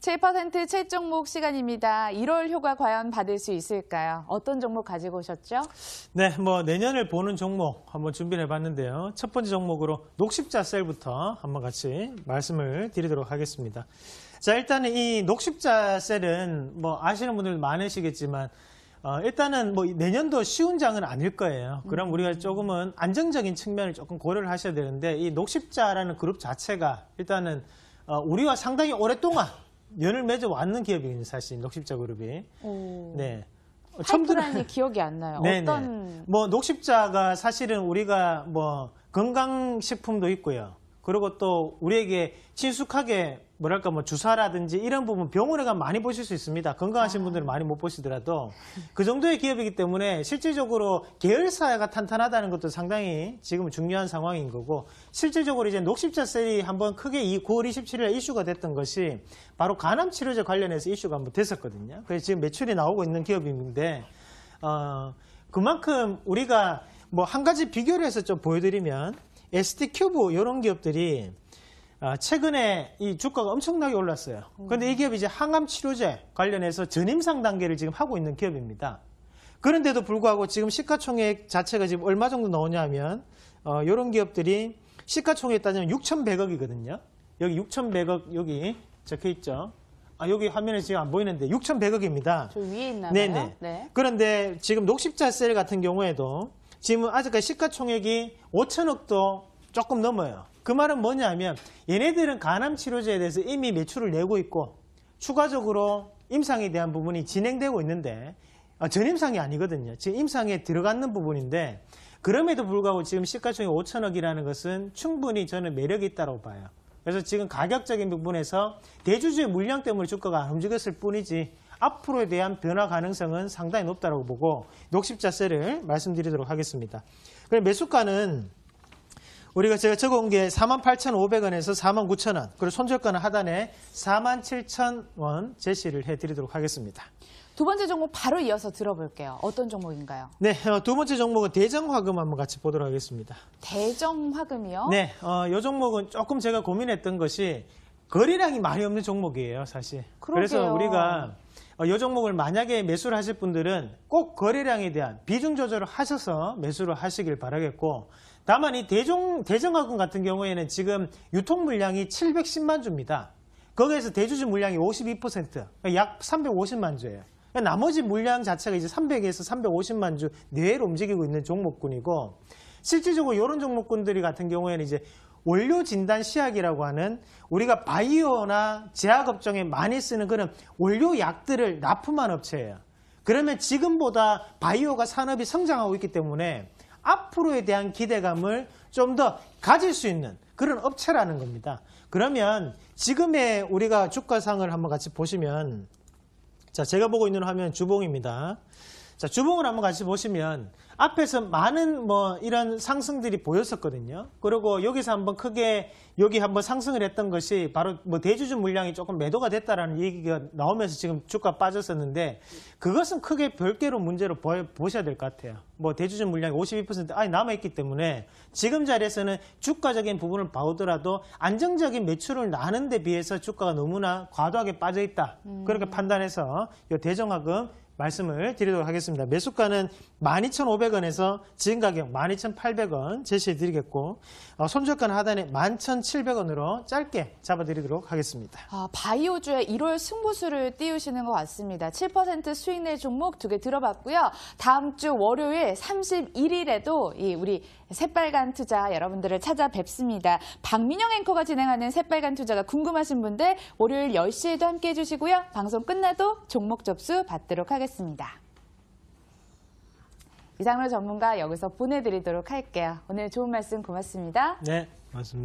7%채 종목 시간입니다. 1월 효과 과연 받을 수 있을까요? 어떤 종목 가지고 오셨죠? 네, 뭐 내년을 보는 종목 한번 준비를 해봤는데요. 첫 번째 종목으로 녹십자 셀부터 한번 같이 말씀을 드리도록 하겠습니다. 자, 일단은 이 녹십자 셀은 뭐 아시는 분들 많으시겠지만 어, 일단은 뭐 내년도 쉬운 장은 아닐 거예요. 그럼 음. 우리가 조금은 안정적인 측면을 조금 고려를 하셔야 되는데 이 녹십자라는 그룹 자체가 일단은 어, 우리와 상당히 오랫동안 연을 맺어 왔는 기업이거든요, 사실 녹십자 그룹이. 오. 네. 첨음 들은 기억이 안 나요. 네네. 네. 어떤 뭐 녹십자가 사실은 우리가 뭐 건강식품도 있고요. 그리고 또 우리에게 친숙하게 뭐랄까 뭐 주사라든지 이런 부분 병원에 가면 많이 보실 수 있습니다. 건강하신 아. 분들은 많이 못 보시더라도 그 정도의 기업이기 때문에 실질적으로 계열사가 탄탄하다는 것도 상당히 지금 중요한 상황인 거고 실질적으로 이제 녹십자 셀이 한번 크게 이 9월 27일에 이슈가 됐던 것이 바로 간암 치료제 관련해서 이슈가 한번 됐었거든요. 그래서 지금 매출이 나오고 있는 기업인데 어 그만큼 우리가 뭐 한 가지 비교를 해서 좀 보여드리면 ST 큐브 이런 기업들이 아, 최근에 이 주가가 엄청나게 올랐어요. 음. 그런데 이 기업이 이제 항암 치료제 관련해서 전임상 단계를 지금 하고 있는 기업입니다. 그런데도 불구하고 지금 시가총액 자체가 지금 얼마 정도 나오냐면 어, 이런 기업들이 시가총액 에 따지면 6,100억이거든요. 여기 6,100억 여기 적혀 있죠. 아, 여기 화면에 지금 안 보이는데 6,100억입니다. 저 위에 있나 요 네네. 네. 그런데 지금 녹십자셀 같은 경우에도 지금 아직까지 시가총액이 5천억도 조금 넘어요. 그 말은 뭐냐면 얘네들은 간암 치료제에 대해서 이미 매출을 내고 있고 추가적으로 임상에 대한 부분이 진행되고 있는데 어, 전임상이 아니거든요. 지금 임상에 들어가는 부분인데 그럼에도 불구하고 지금 시가총액 5천억이라는 것은 충분히 저는 매력이 있다고 봐요. 그래서 지금 가격적인 부분에서 대주주의 물량 때문에 주가가 안 움직였을 뿐이지 앞으로에 대한 변화 가능성은 상당히 높다고 보고 녹십자세를 말씀드리도록 하겠습니다. 그럼 매수가는 우리가 제가 적어온 게 48,500원에서 49,000원, 그리고 손절가는 하단에 47,000원 제시를 해드리도록 하겠습니다. 두 번째 종목 바로 이어서 들어볼게요. 어떤 종목인가요? 네, 어, 두 번째 종목은 대정화금 한번 같이 보도록 하겠습니다. 대정화금이요? 네, 어, 이 종목은 조금 제가 고민했던 것이 거래량이 많이 없는 종목이에요, 사실. 그러게요. 그래서 우리가 이 어, 종목을 만약에 매수를 하실 분들은 꼭 거래량에 대한 비중 조절을 하셔서 매수를 하시길 바라겠고 다만 이 대종, 대정화군 같은 경우에는 지금 유통 물량이 710만 주입니다. 거기에서 대주주 물량이 52%약 그러니까 350만 주예요. 그러니까 나머지 물량 자체가 이제 300에서 350만 주 내외로 움직이고 있는 종목군이고 실질적으로 이런 종목군들이 같은 경우에는 이제 원료 진단 시약이라고 하는 우리가 바이오나 제약업종에 많이 쓰는 그런 원료 약들을 납품한 업체예요. 그러면 지금보다 바이오가 산업이 성장하고 있기 때문에 앞으로에 대한 기대감을 좀 더 가질 수 있는 그런 업체라는 겁니다. 그러면 지금의 우리가 주가상을 한번 같이 보시면 자 제가 보고 있는 화면 주봉입니다. 자, 주봉을 한번 같이 보시면 앞에서 많은 뭐 이런 상승들이 보였었거든요. 그리고 여기서 한번 크게 여기 한번 상승을 했던 것이 바로 뭐 대주주 물량이 조금 매도가 됐다라는 얘기가 나오면서 지금 주가 빠졌었는데 그것은 크게 별개로 문제로 보셔야 될 것 같아요. 뭐 대주주 물량이 52% 아니 남아있기 때문에 지금 자리에서는 주가적인 부분을 봐오더라도 안정적인 매출을 나는 데 비해서 주가가 너무나 과도하게 빠져있다. 음. 그렇게 판단해서 이 대정학금 말씀을 드리도록 하겠습니다. 매수가는 12,500원에서 지금 가격 12,800원 제시해 드리겠고 어, 손절가는 하단에 11,700원으로 짧게 잡아드리도록 하겠습니다. 아, 바이오주의 1월 승부수를 띄우시는 것 같습니다. 7% 수익 내 종목 두 개 들어봤고요. 다음 주 월요일 31일에도 우리 새빨간 투자 여러분들을 찾아뵙습니다. 박민영 앵커가 진행하는 새빨간 투자가 궁금하신 분들 월요일 10시에도 함께해 주시고요. 방송 끝나도 종목 접수 받도록 하겠습니다. 이상으로 전문가 여기서 보내드리도록 할게요. 오늘 좋은 말씀 고맙습니다. 네, 고습니다